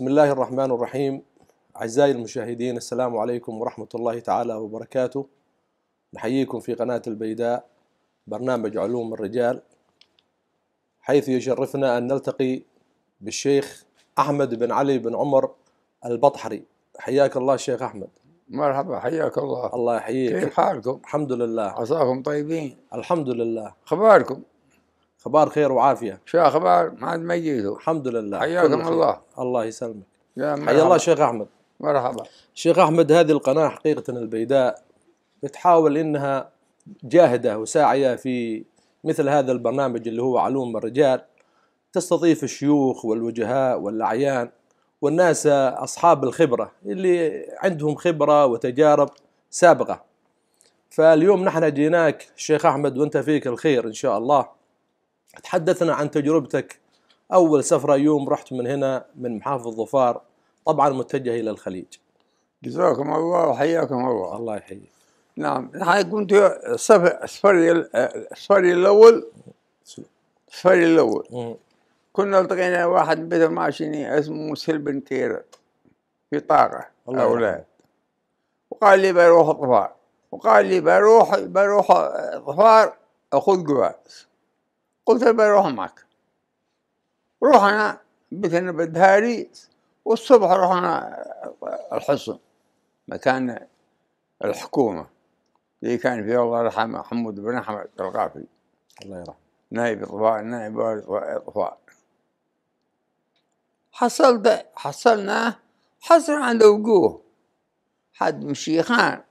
بسم الله الرحمن الرحيم أعزائي المشاهدين السلام عليكم ورحمة الله تعالى وبركاته نحييكم في قناة البيداء برنامج علوم الرجال حيث يشرفنا أن نلتقي بالشيخ أحمد بن علي بن عمر البطحري حياك الله شيخ أحمد مرحبا حياك الله الله يحييك كيف حالكم؟ الحمد لله عساكم طيبين الحمد لله أخباركم اخبار خير وعافيه شو اخبار؟ ما عاد ما جيتوا الحمد لله حياكم الله الله يسلمك يا حيا الله شيخ احمد مرحبا شيخ احمد هذه القناه حقيقه البيداء بتحاول انها جاهده وساعيه في مثل هذا البرنامج اللي هو علوم الرجال تستضيف الشيوخ والوجهاء والاعيان والناس اصحاب الخبره اللي عندهم خبره وتجارب سابقه فاليوم نحن جيناك شيخ احمد وانت فيك الخير ان شاء الله تحدثنا عن تجربتك أول سفرة يوم رحت من هنا من محافظ ظفار طبعا متجه إلى الخليج جزاكم الله وحياكم الله الله يحييك نعم هاي كنت سفري سفري الأول سفري الأول كنا التقينا واحد بيت ماشيني اسمه مسهل بن في طاقة أولاد وقال لي بروح ظفار وقال لي بروح بروح ظفار أخذ جواز قلت له بروح معك روح أنا بتنا بالدهاري والصبح انا الحصن مكان الحكومة اللي كان فيه الله يرحمه حمود بن أحمد القافي الله يرحمه نائب إطفاء نائب إطفاء حصلت حصلناه حصل عند وجوه حد من الشيخان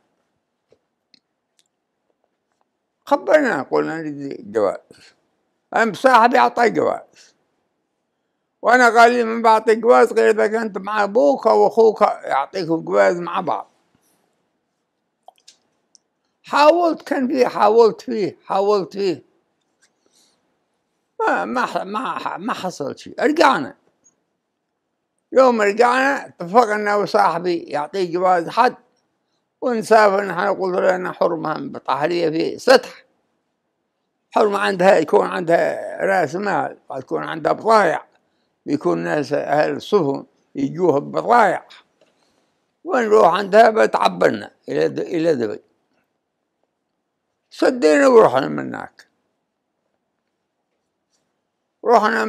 خبرنا قلنا نريد دواء أم صاحبي اعطاه جواز وانا قال لي ما بعطي جواز غير اذا كنت مع ابوك او اخوك يعطيك جواز مع بعض حاولت كان فيه حاولت فيه حاولت فيه ما ما ما, ما حصل شيء رجعنا يوم رجعنا اتفقنا وصاحبي يعطيه جواز حد ونسافر نحن قلت له انا حرمها بطحريه في سطح حرمة عندها يكون عندها رأس مال تكون عندها بضايع يكون ناس أهل السفن يجوها بضايع ونروح عندها بتعبرنا إلى إلى دبي صدينا ورحنا من هناك رحنا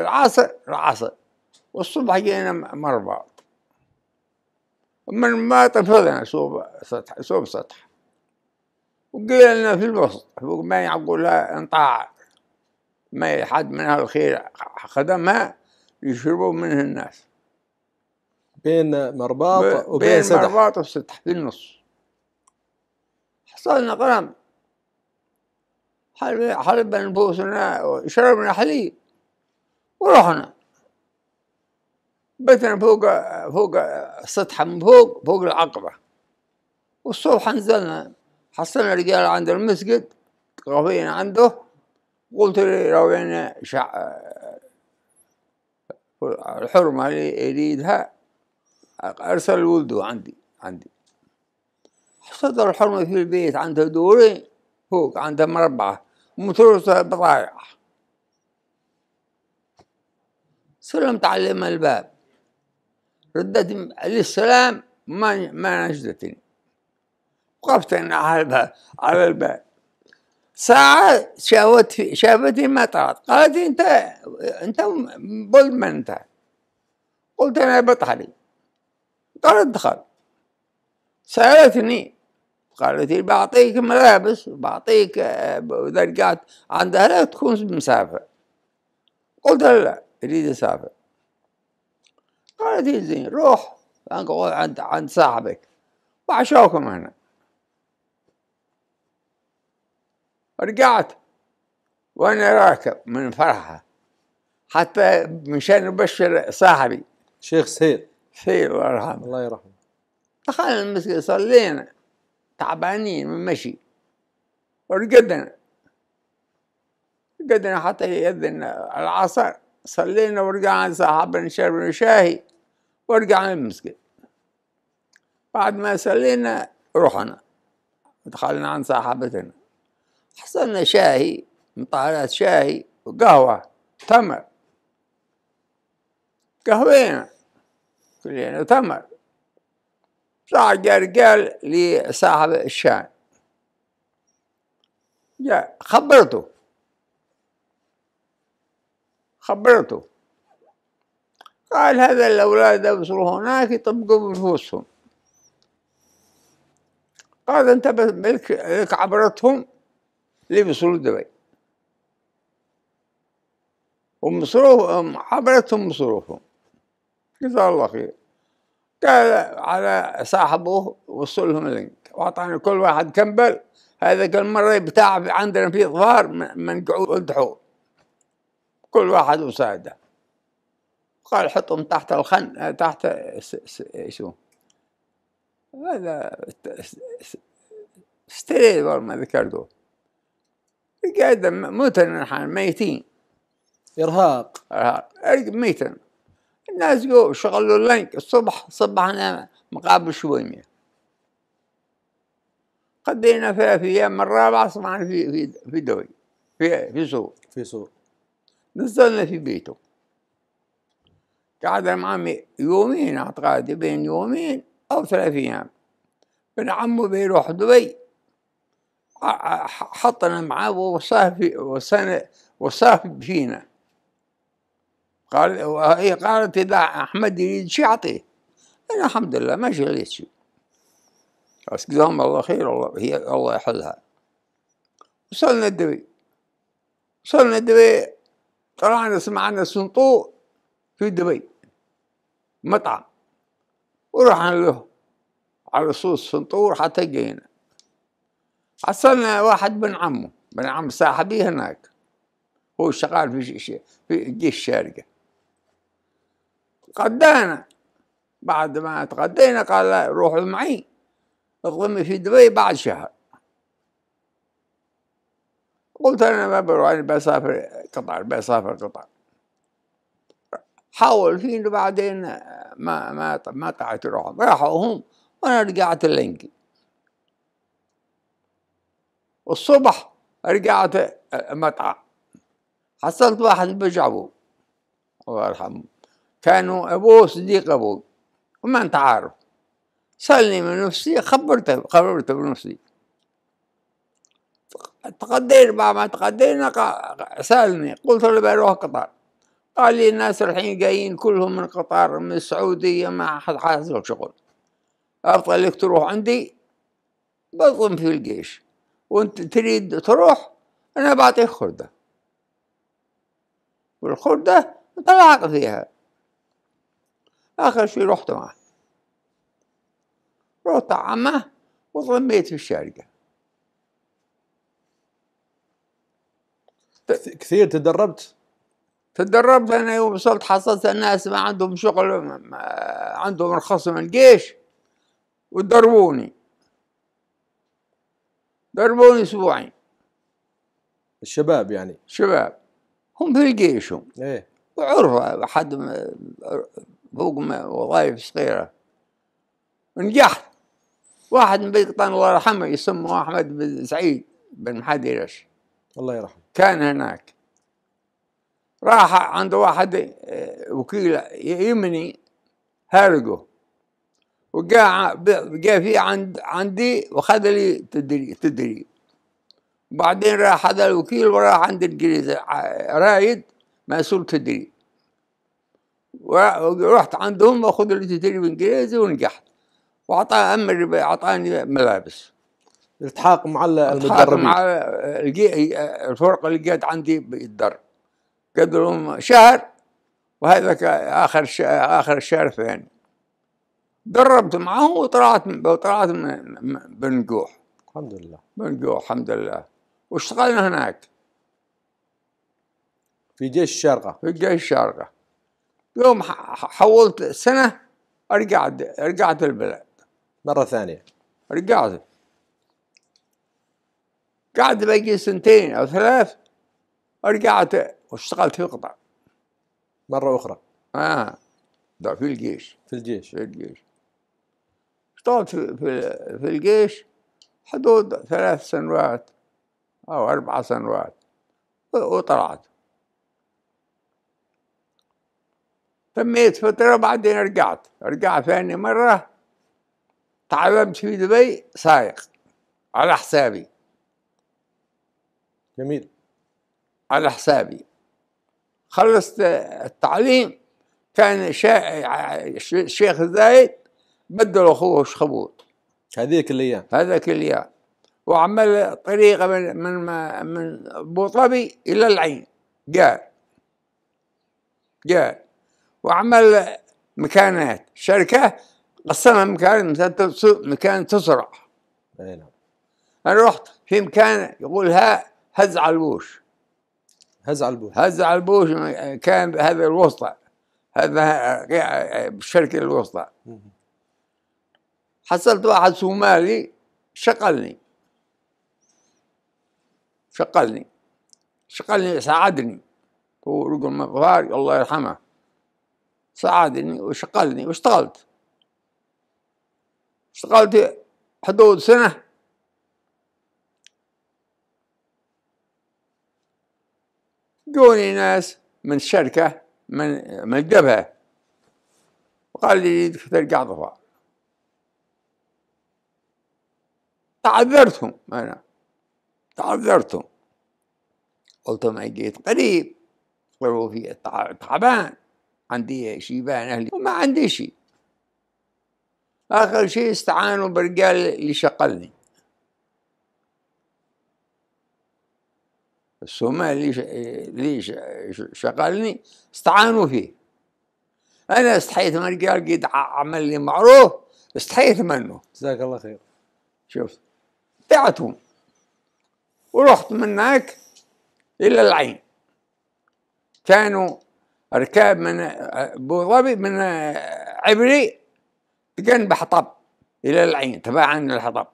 العصر العصر والصبح جينا مرباط من ما تنفضنا سوق سطح سوق سطح وقيل لنا في الوسط فوق ما يعقولها انطاع ما حد منها الخير خدمها يشربوا منه الناس بين مرباط وبين بين سدح بين مرباط وسطح في النص حصلنا قلم حلب نفوسنا وشربنا حليب ورحنا بيتنا فوق فوق السطح من فوق فوق العقبة والصبح نزلنا حصلنا رجال عند المسجد واقفين عنده قلت لي لو ان شع... الحرمة اللي يريدها أرسل ولده عندي عندي حصلت الحرمة في البيت عنده دوري فوق عنده مربعة ومتروسة بضايع سلمت تعلم الباب ردت للسلام ما ما نجدتني وقفت أنا على على الباب ساعة شافت شافتني مطرات قالت أنت أنت من أنت قلت أنا بطحلي قالت دخل سألتني قالت لي بعطيك ملابس بعطيك إذا آه، رجعت عندها لا تكون مسافر قلت لا أريد أسافر قالت لي زين روح عند عند صاحبك وعشوكم هنا رجعت وانا راكب من فرحه حتى مشان ابشر صاحبي شيخ سهيل سهيل الله يرحمه الله يرحمه دخلنا المسجد صلينا تعبانين من مشي ورقدنا رقدنا حتى يأذن العصر صلينا ورجعنا صاحبنا شربنا شاهي ورجعنا المسجد بعد ما صلينا رحنا دخلنا عند صاحبتنا حصلنا شاهي مطالات شاهي وقهوة تمر قهوينا كلنا تمر صاع قال لصاحب الشان جاء خبرته خبرته قال هذا الأولاد أبصروا هناك يطبقوا بنفوسهم قال انت ملك لك عبرتهم لبسوا له دبي ومصروفهم عبرتهم مصروفهم جزاه الله خير قال على صاحبه وصل لهم لينك واعطاني كل واحد كمبل هذا كل مرة بتاع عندنا في ظهر من قعود دحور كل واحد وساده قال حطهم تحت الخن تحت شو هذا ستريل ما ذكرته قاعد موتن الحين ميتين ارهاق ارهاق ميتين الناس جو شغلوا اللينك الصبح صبحنا مقابل شوي مية قضينا ثلاث ايام من الرابعة صبحنا في في في دوي في في سور في سوق نزلنا في بيته قعد معامي يومين اعتقد بين يومين او ثلاث ايام بن عمه بيروح دبي حطنا معاه وصافي وصافي فينا قال هي قالت اذا احمد يريد شي اعطيه انا الحمد لله ما شغلت شي بس جزاهم الله خير الله هي الله يحلها وصلنا الدبي وصلنا الدبي طلعنا سمعنا سنطوق في دبي مطعم ورحنا له على صوص سنطور حتى جينا حصلنا واحد بن عمه بن عم صاحبي هناك هو شغال في في الجيش الشارقه تغدينا بعد ما تغدينا قال روحوا معي اقضمي في دبي بعد شهر قلت انا ما بروح انا بسافر قطر بسافر قطر حاول فيني بعدين ما ما ما طلعت روحهم راحوا هم وانا رجعت لينكي الصبح رجعت مطعم حصلت واحد بجعبه الله يرحمه كانوا أبوه صديق أبوي وما أنت عارف سألني من نفسي خبرته خبرته بنفسي تقدير بعد ما تقدينا سألني قلت له بروح قطار قال لي الناس الحين جايين كلهم من قطار من السعودية ما حد حاسب شغل أفضل لك تروح عندي بظن في الجيش وانت تريد تروح انا بعطيك خردة والخردة طلعت فيها اخر شي رحت معه رحت عمه وضميت في الشارقه كثير تدربت تدربت انا يوم وصلت حصلت الناس ما عندهم شغل عندهم الخصم من الجيش ودربوني ضربوني اسبوعين الشباب يعني شباب هم في الجيش هم ايه وعرفة احد فوق وظائف صغيرة نجحت واحد من بيت الله يرحمه يسمه أحمد بن سعيد بن محدرش الله يرحمه كان هناك راح عند واحد آه، وكيل يمني هارقه وجاء جاء في عند عندي وخذ لي تدريب وبعدين راح هذا الوكيل وراح عند الجريزة رايد مسؤول تدريب ورحت عندهم واخذ لي تدريب انجليزي ونجحت وعطى امر اعطاني ملابس التحاق مع المدربين مع الفرقه اللي جات عندي بالدرب قدرهم شهر وهذا اخر اخر الشهر ثاني دربت معه وطلعت وطلعت بنجوح الحمد لله بنجوح الحمد لله واشتغلنا هناك في جيش الشارقة في جيش الشارقة يوم حولت سنة رجعت رجعت البلد مرة ثانية رجعت قعد باقي سنتين أو ثلاث رجعت واشتغلت في القطاع مرة أخرى آه ده في الجيش في الجيش في الجيش اشتغلت في, في الجيش حدود ثلاث سنوات أو أربع سنوات وطلعت تميت فترة بعدين رجعت رجعت ثاني مرة تعلمت في دبي سايق على حسابي جميل على حسابي خلصت التعليم كان شيخ زايد بدلوا اخوه شخبوط هذيك الايام هذاك الايام وعمل طريقه من من من ابو ظبي الى العين جاء جاء وعمل مكانات شركه قسمها مكان مكان تزرع اي نعم انا رحت في مكان يقول ها هز البوش هز على البوش هز على البوش كان هذا الوسطى هذا آه، آه، آه، الشركه الوسطى حصلت واحد صومالي شقلني شقلني شقلني ساعدني هو رجل مغفار الله يرحمه ساعدني وشقلني واشتغلت اشتغلت حدود سنة جوني ناس من الشركة من من الجبهة وقال لي ترجع ظفار تعذرتهم أنا تعذرتهم قلت ما جيت قريب في تعبان عندي شيبان أهلي وما عندي شيء آخر شيء استعانوا برجال اللي شقلني السماء اللي شغلني استعانوا فيه انا استحيت من رجال قد عمل لي معروف استحيت منه جزاك الله خير شوف بعتهم ورحت من هناك إلى العين كانوا ركاب من أبو ظبي من عبري جنب حطب إلى العين عن للحطب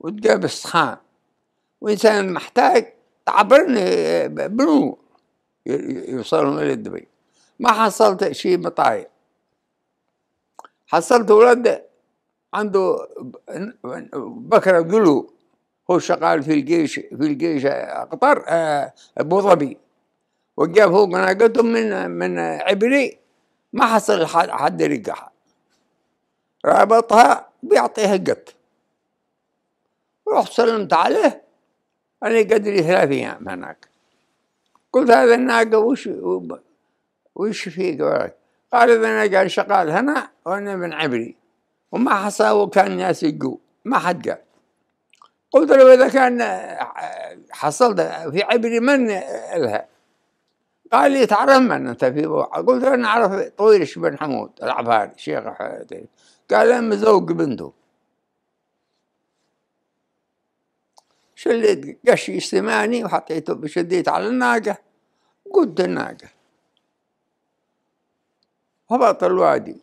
وتجاب السخان وإنسان محتاج تعبرني بنو يوصلهم إلى دبي ما حصلت شيء مطاير حصلت ولد عنده بكر قلو هو شغال في الجيش في الجيش قطر آه، ابو ظبي وجاب فوق ناقته من من عبري ما حصل حد يرجعها رابطها بيعطيها قط رحت سلمت عليه أنا قدري ثلاث أيام هناك قلت هذا الناقة وش وش فيه قال هذا أنا قال شغال هنا وأنا من عبري وما حصاوا كان الناس يجوا ما حد قال قلت له إذا كان حصلت في عبري من لها قال لي تعرف من أنت في قلت له أنا أعرف طويلش بن حمود العفاري شيخ قال أنا مزوج بنته شليت قشي سماني وحطيته شديت على الناقة قد الناقة هبط الوادي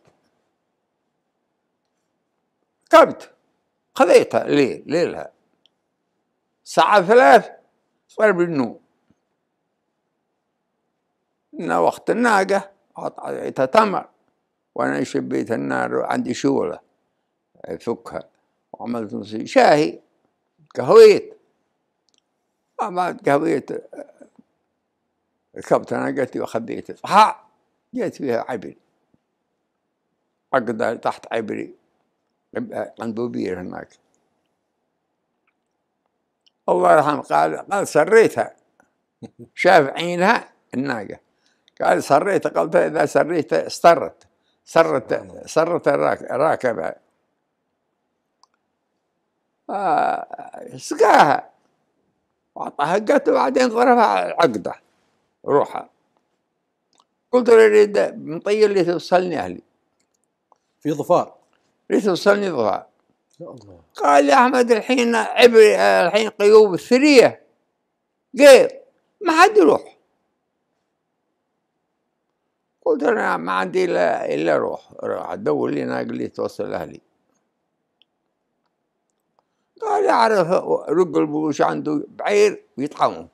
قمت قضيتها ليل ليلها الساعة ثلاث صار بالنوم إن وقت الناقة أعطيتها تمر وأنا شبيت النار عندي شولة فكها وعملت نصي شاهي قهويت عملت قهويت ركبت ناقتي وخبيت صحا جيت فيها عبري أقدر تحت عبري عنده قندوبية هناك الله يرحمه قال قال سريتها شاف عينها الناقة قال سريتها قال إذا سريتها استرت سرت سرت الراكبة آه، سقاها وعطاها قتل وبعدين ضربها عقده روحها قلت له اريد مطير لي توصلني اهلي في ظفار لتوصلني ضاع قال لي احمد الحين عبري الحين قيوب السريه قير ما حد يروح قلت انا ما عندي الا الا روح ادور لي ناقل لي توصل اهلي قال لي اعرف رق البوش عنده بعير ويطعمه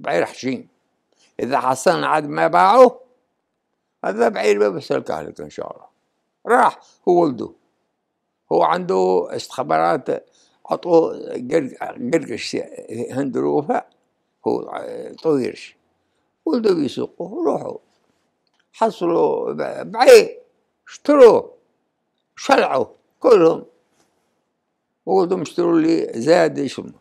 بعير حشين اذا حصلنا عاد ما باعوه هذا بعير ببسلك اهلك ان شاء الله راح هو ولده هو عنده استخبارات عطوه قرقش هندرو هو طويرش ولده بيسوقه روحوا حصلوا بعيد اشتروه شلعوا كلهم وقلتهم اشتروا لي زاد شمه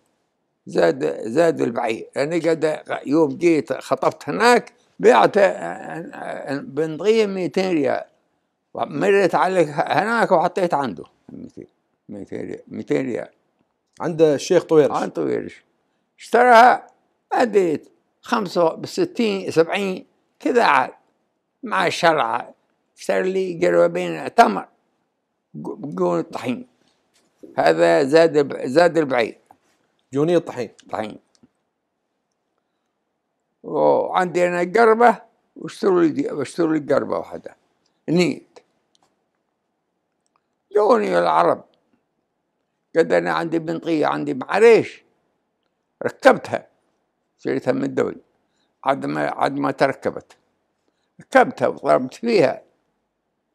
زاد زاد البعير انا قد يوم جيت خطفت هناك بعت آه، آه، آه، بنضيه 200 ريال مرت عليك هناك وحطيت عنده 200 200 ريال عند الشيخ طويرش عند طويرش اشتراها اديت 65 70 كذا عاد مع الشرعة اشترى لي جربين تمر جون الطحين هذا زاد زاد البعيد جونية الطحين طحين وعندي انا قربة واشتروا لي اشتروا لي قربة واحدة هني دوني العرب قد أنا عندي بنطية عندي معريش ركبتها شريتها من الدول عد ما عد ما تركبت ركبتها وضربت فيها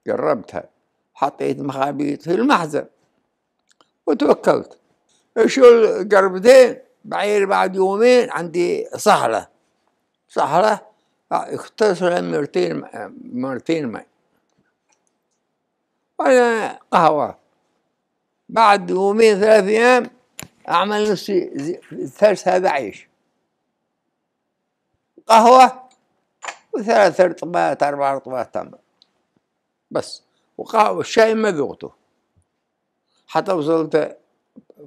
جربتها حطيت مخابيط في المحزن وتوكلت شو قربتين بعير بعد يومين عندي صحلة صحلة اختصر مرتين مرتين ماء أنا قهوة بعد يومين ثلاث أيام أعمل نفسي ثلث هذا عيش قهوة وثلاث رطبات أربع رطبات تمر بس وقهوة الشاي ما ذقته حتى وصلت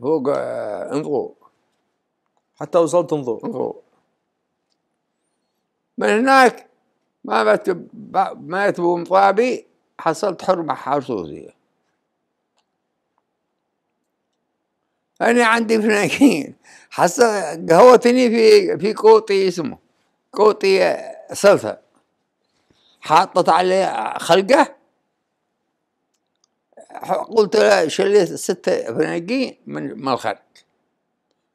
فوق آه، انضوء حتى وصلت انضوء انضوء من هناك ما بات ما يتبو مطابي حصلت حرمة حظوظية أنا عندي فناجين حصل قهوتني في في قوطي اسمه قوطي صلصة حاطت عليه خلقة قلت له شليت ست فناجين من الخلق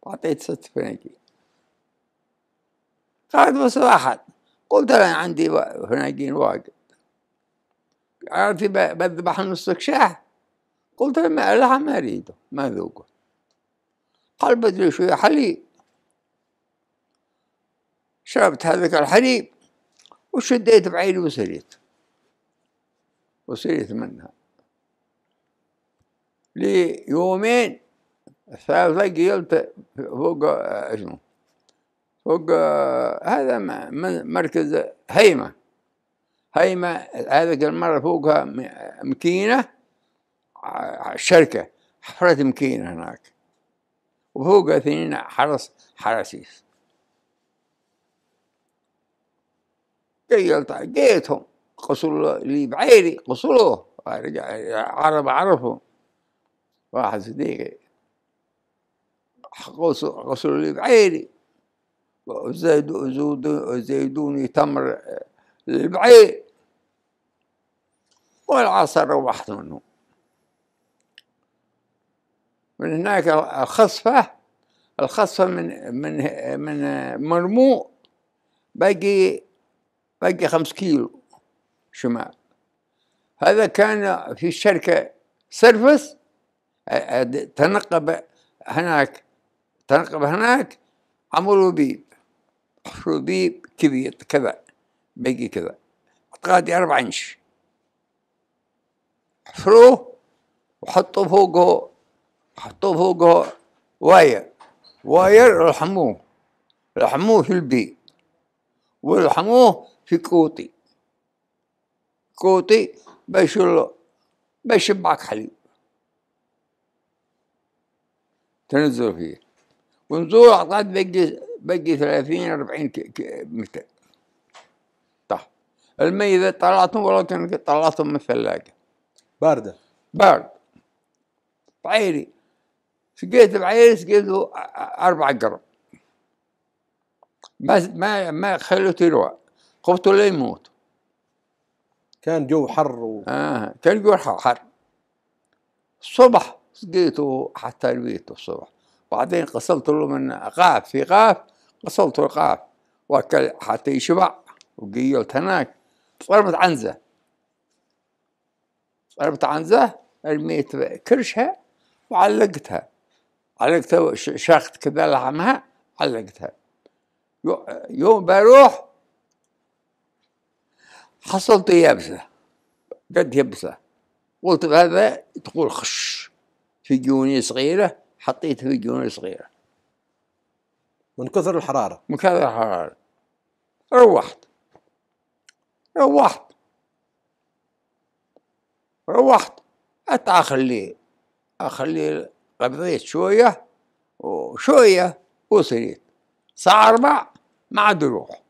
أعطيت ست فناجين قالت بس واحد قلت له عندي فناجين واجد عرفتي بذبح نصك شاح قلت ما لها ما اريده ما ذوقه قال بدلي شوية حليب شربت هذاك الحليب وشديت بعيني وسريت وسريت منها لي يومين ثلاثة قلت فوق آه، شنو فوق آه، هذا مركز هيمة هاي هذا هذيك المرة فوقها مكينة شركة حفرت مكينة هناك وفوقها اثنين حرس حراسيس جيلت قيتهم قصروا لي بعيري قصروه عرب عرفوا واحد صديقي قصروا لي بعيري زيدوني تمر البعيد والعصر روحت منه من هناك الخصفة الخصفة من من من مرموق باقي باقي خمس كيلو شمال هذا كان في الشركة سيرفس تنقب هناك تنقب هناك عملوا بيب حفروا بيب كبير كذا بيجي كذا القطعه اربع انش حفروه وحطوا فوقه حطوا فوقه واير واير رحموه رحموه في البي ورحموه في كوتي كوتي باش باش حليب تنزل فيه ونزول عطات بقي بقي ثلاثين أربعين متر المي اذا طلعته ولكن طلعتهم من يعني الثلاجه بارده بارد بعيري سقيت بعيري سقيت اربع قرب ما ما ما خليته يروح خفته لا يموت كان جو حر و... آه كان جو حر, حر. الصبح سقيته حتى لويته الصبح بعدين قصلت له من غاف في غاف له غاف وكل حتى يشبع وقيلت هناك ضربت عنزة ضربت عنزة رميت كرشها وعلقتها علقتها شاخت كذا لحمها علقتها يوم بروح حصلت يابسة قد يبسة قلت هذا تقول خش في جوني صغيرة حطيتها في جوني صغيرة من كثر الحرارة من كثر الحرارة روحت روحت روحت أتى أخلي أخلي قبضيت شوية وشوية وصليت ساعة أربع ما عاد يروح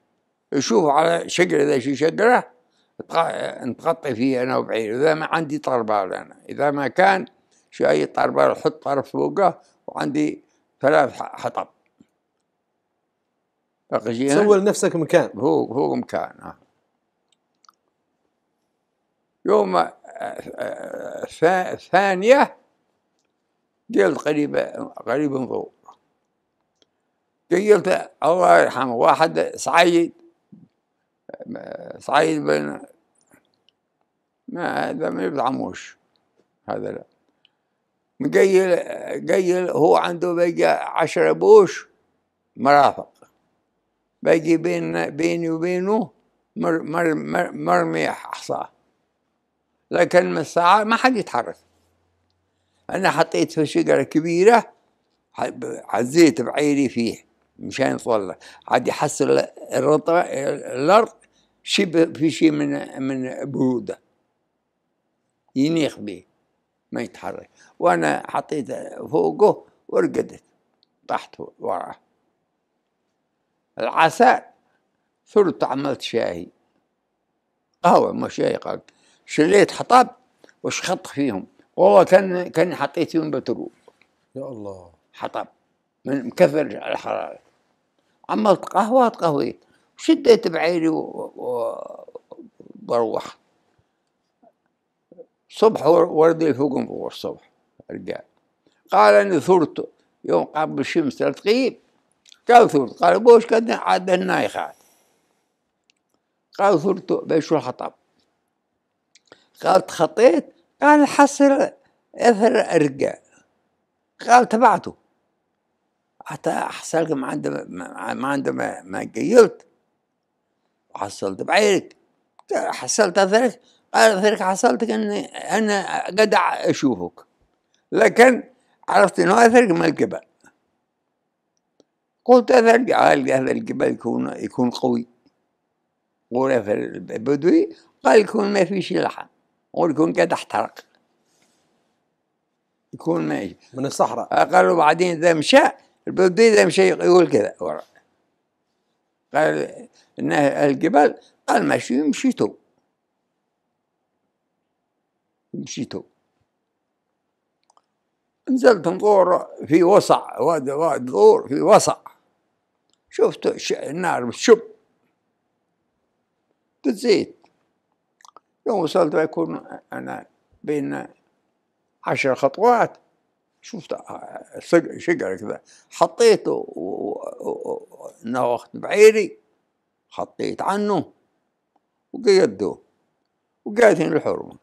يشوف على شجرة إذا شي شجرة نتغطي فيه أنا وبعير إذا ما عندي طربال أنا إذا ما كان شوية طربال حط طرف فوقه وعندي ثلاث حطب سول نفسك مكان فوق فوق مكان آه. يوم آه، آه، آه، ثانية قلت قريب قريب فوق قلت الله يرحمه واحد صعيد صعيد بن ما هذا ما يطعموش هذا لا مقيل قيل هو عنده بقى عشرة بوش مرافق باقي بين بيني وبينه مر مر مر مرمي حصاه لكن من الساعة ما حد يتحرك أنا حطيت في شجرة كبيرة عزيت بعيري فيه مشان يطلع عاد يحصل الرطب الأرض شبه في شيء من من برودة ينيخ به ما يتحرك وأنا حطيت فوقه ورقدت طحت وراه العسل صرت عملت شاهي قهوة مش شاي قلت شليت حطب وشخط فيهم والله كان كان حطيت فيهم بترول يا الله حطب من مكثر الحراره عملت قهوه تقهويت شديت بعيني وبروح صبح وردي فوقهم فوق الصبح رجال قال اني ثرت يوم قبل الشمس تغيب قال ثرت قال بوش قد عاد النايخات قال ثرت بيشو الحطب قال تخطيت قال حصل اثر ارجع قال تبعته حتى حصل ما عنده ما عنده ما قيلت حصلت بعيرك حصلت اثرك قال اثرك حصلتك اني انا قد اشوفك لكن عرفت انه اثرك من الجبل قلت اثر قال هذا الجبل يكون يكون قوي قول اثر البدوي قال يكون ما فيش لحم والكون قد احترق يكون ماشي من الصحراء قالوا بعدين اذا مشى البلدي اذا مشى يقول كذا ورا قال انه الجبال قال ماشي مشيتو مشيتو نزلت نظور في وسع واد واد غور في وسع شفت النار بتشب تزيد يوم وصلت يكون أنا بين عشر خطوات شفت آه، شجرة كذا حطيته ونوخت بعيري حطيت عنه وقيده وقعدت الحرمة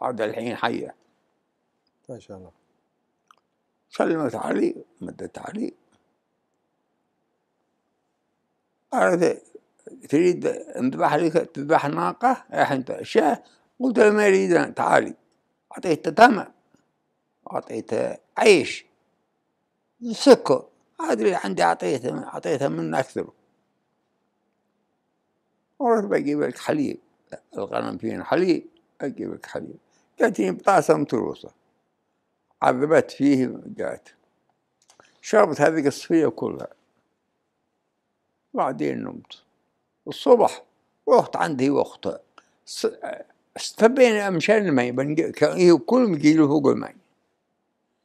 عاد الحين حية ما شاء الله سلمت علي مدت علي أرد تريد نذبح لك تذبح ناقة راح انت شاه قلت له ما اريد تعالي اعطيته تمر اعطيته عيش سكر ادري عندي اعطيته اعطيته من اكثر ورحت بجيب لك حليب الغنم فين حليب اجيب لك حليب جاتني بطاسه متروسه عذبت فيه جات شربت هذه الصفيه كلها بعدين نمت الصبح رحت عندي وقت استبين مشان المي إيه، كلهم يجيلوا فوق المي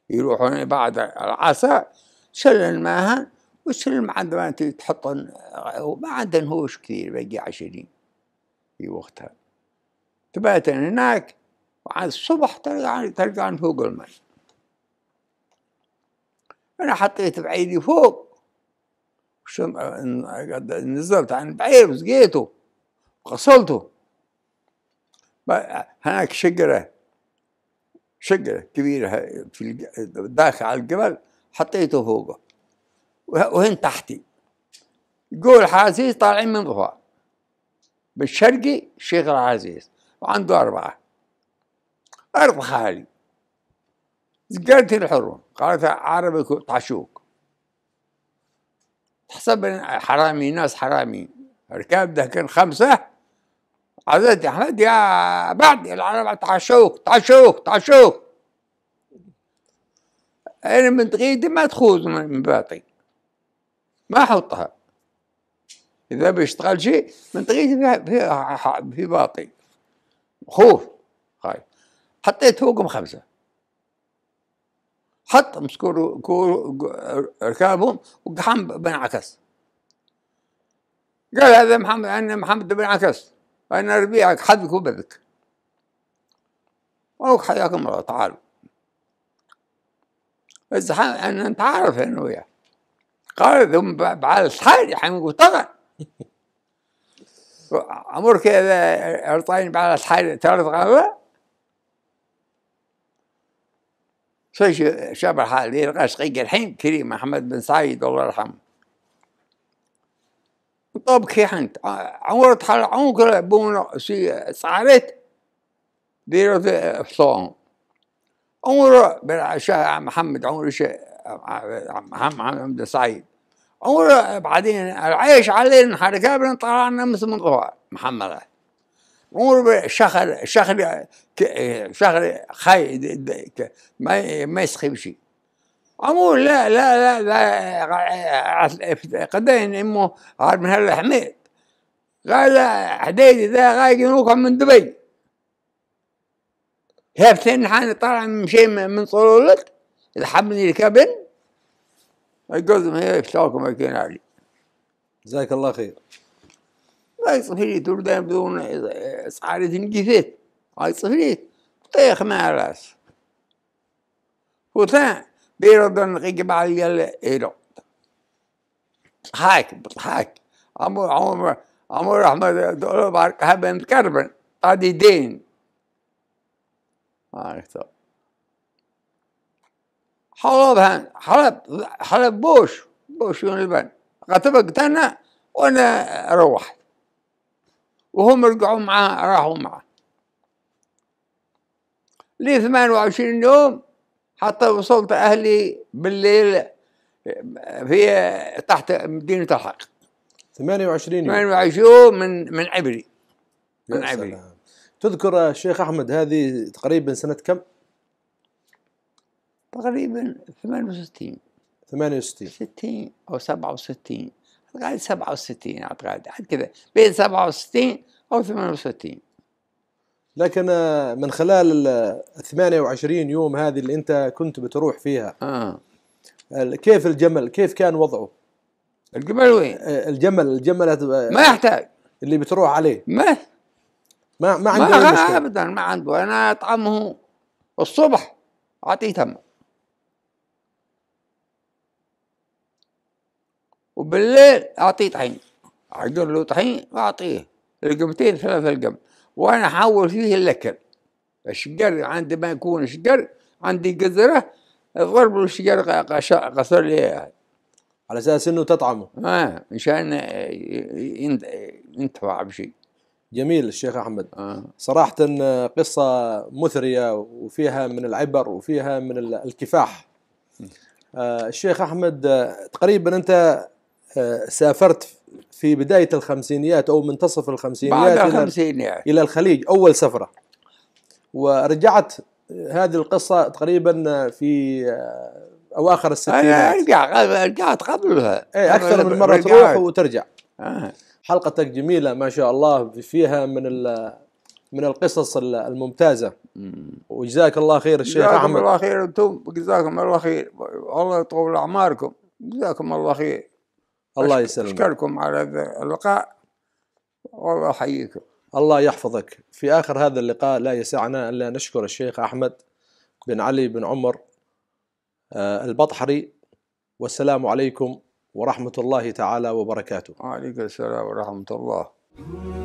يروحون بعد العصا سلم معها وسلم عند ما تحطن ما عندن هوش كثير بقي عشرين في وقتها تبات هناك وعلى الصبح ترجع ترجع فوق المي أنا حطيت بعيدي فوق نزلت عن بعير زقيته وغسلته هناك شجرة شجرة كبيرة في داخل على الجبل حطيته فوقه وهن تحتي يقول حازيز طالعين من ضفا بالشرقي شيخ العزيز وعنده أربعة أرض خالي زقرت الحرون قالت عربي تعشوك حسب حرامي ناس حرامي ركاب ده كان خمسة يا أحمد يا بعد العرب تعشوك تعشوك تعشوك أنا من تغيدي ما تخوز من باطي ما أحطها إذا بيشتغل شيء من تغيدي في باطي خوف خايف طيب. حطيت فوقهم خمسة حط مسكور ركابهم وقحم بن عكس قال هذا محمد أنا محمد بن عكس أنا ربيعك حدك وبدك أوك حياكم الله تعالوا بس أنا نتعارف أنا وياه قال ثم بعد الحال يقول طبعا عمرك إذا أعطاني بعد الحال تعرف قال شوي شبر حالي رقاش قيق الحين كريم محمد بن سعيد الله يرحمه طب كي حنت عمرت حال عمر بون سي سعرت ديرت حصان عمر بالعشاء محمد عمر شيء محمد بن سعيد عمر بعدين العيش علينا حركة بنطلع نمس من ظهر محمد عمره شخر شخر شخر خاي ما ما يسخبش عمره لا لا لا لا قدين امه عاد من هلا قال حديدي ده غاي جنوك من دبي هافتين حان طلع من شيء من طلولت يسحبني الكابن يقول لهم هي إيه، اشتاكم علي جزاك الله خير غيصهري دردان بدون صحاري تنجيثيت غيصهري طيخ مع راس وثان بيردن غيقب عليا الهيرو إيه ضحاك بضحاك عمر عمر عمر احمد دولو بارك هبن كربن قادي دين حلب هان حلب حلب بوش بوش يونيبان غتبك تانا وانا روحت وهم رجعوا معاه راحوا معاه لي 28 يوم حتى وصلت أهلي بالليل في تحت مدينة الحق 28 يوم 28 يوم من من عبري من عبري سلام. تذكر الشيخ أحمد هذه تقريبا سنة كم؟ تقريبا 68 68 60 أو 67 اعتقد 67 اعتقد حد كذا بين 67 او 68 لكن آه، من خلال ال 28 يوم هذه اللي انت كنت بتروح فيها آه. كيف الجمل كيف كان وضعه؟ الجمل وين؟ آه، الجمل الجمل ما يحتاج اللي بتروح عليه ما ما ما عنده ما ابدا ما عنده انا اطعمه الصبح اعطيه تمر وبالليل اعطيه طحين اعقر له طحين واعطيه لقمتين ثلاثه لقم وانا احول فيه الاكل الشقر عندي ما يكون شقر عندي قذره اضرب له الشقر قصر لي على اساس انه تطعمه اه مشان ينتفع بشيء جميل الشيخ احمد آه. صراحه قصه مثريه وفيها من العبر وفيها من الكفاح آه الشيخ احمد تقريبا انت آه، سافرت في بداية الخمسينيات أو منتصف الخمسينيات بعد الخمسينيات إلى الخليج أول سفرة ورجعت هذه القصة تقريبا في آه، أواخر الستينيات أنا رجعت قبلها إيه، أكثر من مرة تروح وترجع آه. حلقتك جميلة ما شاء الله فيها من من القصص الممتازة وجزاك الله خير الشيخ أحمد جزاكم الله خير أنتم جزاكم الله خير الله يطول أعماركم جزاكم الله خير الله يسلمك أشكركم على هذا اللقاء واحييكم الله يحفظك في آخر هذا اللقاء لا يسعنا ألا نشكر الشيخ أحمد بن علي بن عمر آه، البطحري والسلام عليكم ورحمة الله تعالى وبركاته وعليكم السلام ورحمة الله